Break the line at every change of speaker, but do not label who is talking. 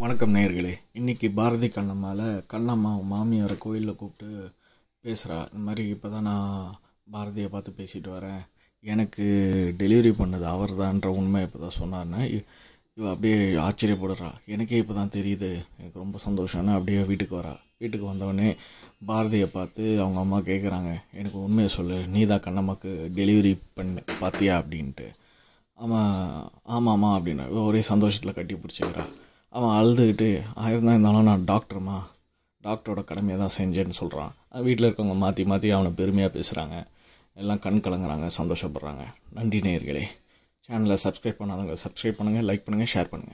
வணக்கம் நேர்களே இன்றைக்கி பாரதி கண்ணம்மாவில் கண்ணம்மா மாமியாரை கோயிலில் கூப்பிட்டு பேசுகிறா இந்த மாதிரி இப்போ தான் நான் பாரதியை பார்த்து பேசிட்டு வரேன் எனக்கு டெலிவரி பண்ணது அவர் தான்ற உண்மை இப்போ தான் சொன்னார்னே இவ அப்படியே ஆச்சரியப்படுறா எனக்கே இப்போ தான் தெரியுது எனக்கு ரொம்ப சந்தோஷம்னு அப்படியே வீட்டுக்கு வரா வீட்டுக்கு வந்தவொடனே பாரதியை பார்த்து அவங்க அம்மா கேட்குறாங்க எனக்கு உண்மையை சொல்லு நீ தான் கண்ணம்மாக்கு டெலிவரி பண்ண பார்த்தியா அப்படின்ட்டு ஆமாம் ஆமாம் ஆமாம் அப்படின்னா ஒரே சந்தோஷத்தில் கட்டி பிடிச்சிக்கிறா அவன் அழுதுகிட்டு ஆயிருந்தா இருந்தாலும் நான் டாக்டர்மா டாக்டரோட கடமையை தான் செஞ்சேன்னு சொல்கிறான் வீட்டில் இருக்கவங்க மாற்றி மாற்றி அவனை பெருமையாக பேசுகிறாங்க எல்லாம் கண் கலங்குறாங்க சந்தோஷப்படுறாங்க நன்றி நேயர்களே சேனலை சப்ஸ்கிரைப் பண்ணாதவங்க சப்ஸ்கிரைப் பண்ணுங்கள் லைக் பண்ணுங்கள் ஷேர் பண்ணுங்கள்